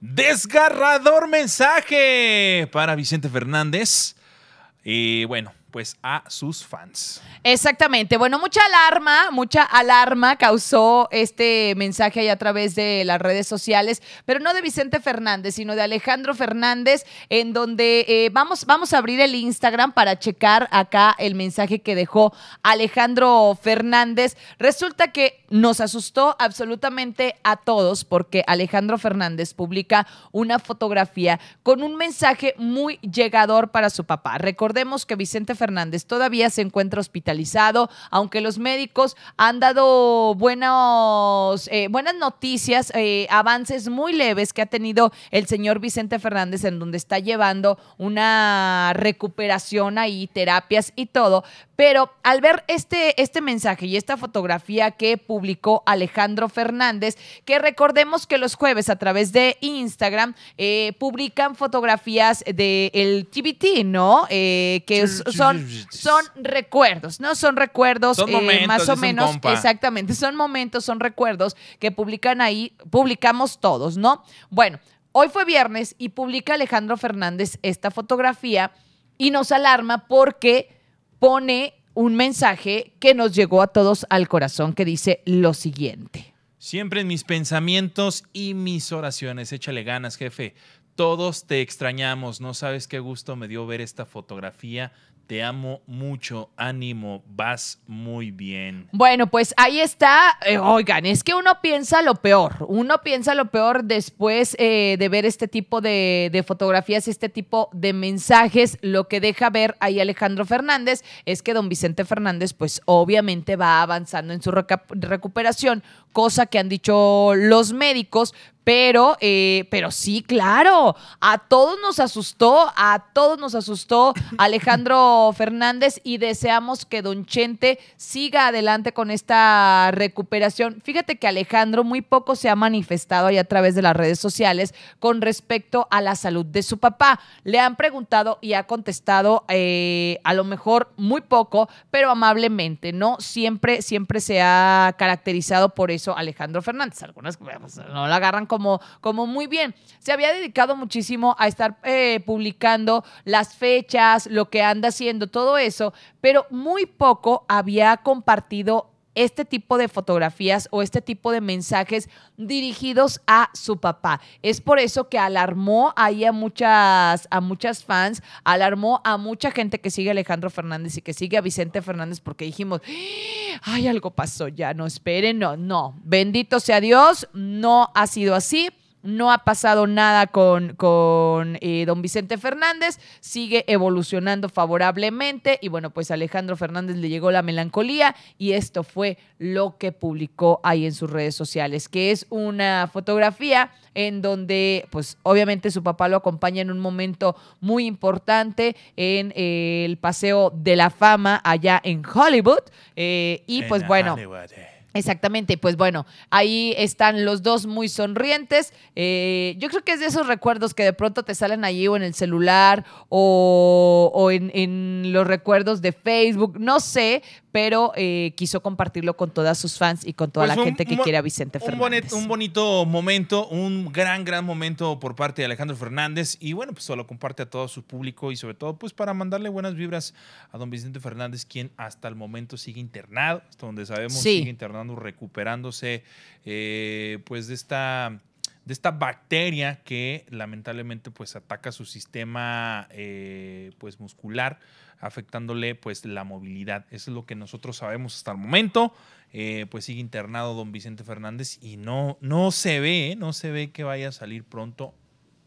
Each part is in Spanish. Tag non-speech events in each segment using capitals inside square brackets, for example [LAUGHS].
Desgarrador mensaje para Vicente Fernández. Y bueno, pues a sus fans. Exactamente. Bueno, mucha alarma, mucha alarma causó este mensaje ahí a través de las redes sociales, pero no de Vicente Fernández, sino de Alejandro Fernández, en donde eh, vamos, vamos a abrir el Instagram para checar acá el mensaje que dejó Alejandro Fernández. Resulta que nos asustó absolutamente a todos porque Alejandro Fernández publica una fotografía con un mensaje muy llegador para su papá. Recordemos que Vicente Fernández todavía se encuentra hospitalizado, aunque los médicos han dado eh, buenas noticias, eh, avances muy leves que ha tenido el señor Vicente Fernández en donde está llevando una recuperación ahí, terapias y todo. Pero al ver este, este mensaje y esta fotografía que publicó Alejandro Fernández, que recordemos que los jueves a través de Instagram eh, publican fotografías del el TBT, ¿no? que son, recuerdos, ¿no? Son recuerdos eh, más o menos, exactamente, son momentos, son recuerdos que publican ahí, publicamos todos, ¿no? Bueno, hoy fue viernes y publica Alejandro Fernández esta fotografía y nos alarma porque pone un mensaje que nos llegó a todos al corazón que dice lo siguiente. Siempre en mis pensamientos y mis oraciones, échale ganas, jefe. Todos te extrañamos, no sabes qué gusto me dio ver esta fotografía te amo mucho, ánimo, vas muy bien. Bueno, pues ahí está. Eh, oigan, es que uno piensa lo peor. Uno piensa lo peor después eh, de ver este tipo de, de, fotografías, este tipo de mensajes. Lo que deja ver ahí Alejandro Fernández es que don Vicente Fernández, pues obviamente va avanzando en su recuperación, cosa que han dicho los médicos, pero, eh, pero sí, claro, a todos nos asustó, a todos nos asustó [LAUGHS] Alejandro Fernández y deseamos que Don Chente siga adelante con esta recuperación. Fíjate que Alejandro muy poco se ha manifestado ahí a través de las redes sociales con respecto a la salud de su papá. Le han preguntado y ha contestado eh, a lo mejor muy poco, pero amablemente, ¿no? Siempre, siempre se ha caracterizado por eso Alejandro Fernández. Algunas no la agarran con como, muy bien. Se había dedicado muchísimo a estar eh, publicando las fechas, lo que anda haciendo, todo eso, pero muy poco había compartido este tipo de fotografías o este tipo de mensajes dirigidos a su papá. Es por eso que alarmó ahí a muchas, a muchas fans, alarmó a mucha gente que sigue a Alejandro Fernández y que sigue a Vicente Fernández porque dijimos, ay, algo pasó ya, no esperen, no, no, bendito sea Dios, no ha sido así no ha pasado nada con, con eh, don Vicente Fernández, sigue evolucionando favorablemente y bueno, pues Alejandro Fernández le llegó la melancolía y esto fue lo que publicó ahí en sus redes sociales, que es una fotografía en donde pues obviamente su papá lo acompaña en un momento muy importante en eh, el Paseo de la Fama allá en Hollywood eh, y pues bueno. Exactamente, pues bueno, ahí están los dos muy sonrientes. Eh, yo creo que es de esos recuerdos que de pronto te salen allí o en el celular o, en, los recuerdos de Facebook, no sé, pero eh, quiso compartirlo con todas sus fans y con toda pues la gente que quiere a Vicente Fernández. Un, bonito, momento, un gran, gran momento por parte de Alejandro Fernández y bueno, pues solo comparte a todo su público y sobre todo pues para mandarle buenas vibras a don Vicente Fernández, quien hasta el momento sigue internado, hasta donde sabemos sigue internando, recuperándose eh, pues de esta de esta bacteria que lamentablemente pues ataca su sistema eh, pues muscular afectándole pues la movilidad eso es lo que nosotros sabemos hasta el momento eh, pues sigue internado don Vicente Fernández y no no se ve ¿eh? no se ve que vaya a salir pronto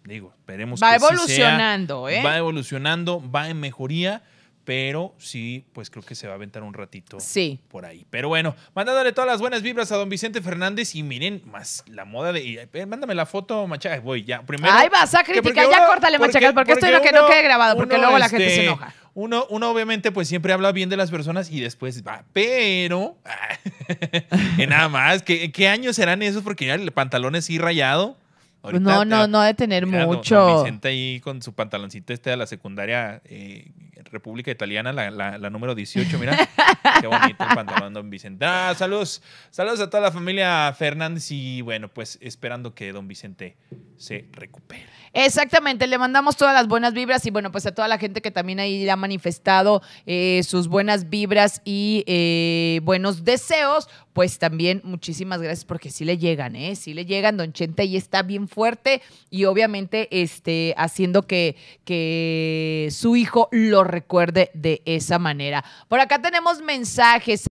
digo esperemos va que evolucionando va evolucionando va en mejoría pero sí, pues creo que se va a aventar un ratito por ahí. Pero bueno, mandándole todas las buenas vibras a don Vicente Fernández y miren más la moda de... Eh, mándame la foto, Machaca. Voy, ya, primero... Ahí vas a criticar, ya córtale, Machaca, porque, esto es lo que no quede grabado, porque luego la gente se este, enoja. Uno, obviamente pues siempre habla bien de las personas y después va, pero... [LAUGHS] nada más, ¿qué, ¿qué años serán esos? Porque ya el pantalón es sí rayado. Pues no, no, no ha de tener mucho. Don Vicente ahí con su pantaloncito este de la secundaria... Eh, República Italiana, la, número 18, mira. [LAUGHS] Qué bonito el pantalón, don Vicente. Ah, saludos, saludos a toda la familia Fernández y bueno, pues esperando que don Vicente se recupere. Exactamente, le mandamos todas las buenas vibras y bueno, pues a toda la gente que también ahí ha manifestado eh, sus buenas vibras y eh, buenos deseos, pues también muchísimas gracias porque sí le llegan, ¿eh? Sí le llegan, don Chente y está bien fuerte y obviamente este, haciendo que, que su hijo lo recuerde de esa manera. Por acá tenemos mensajes.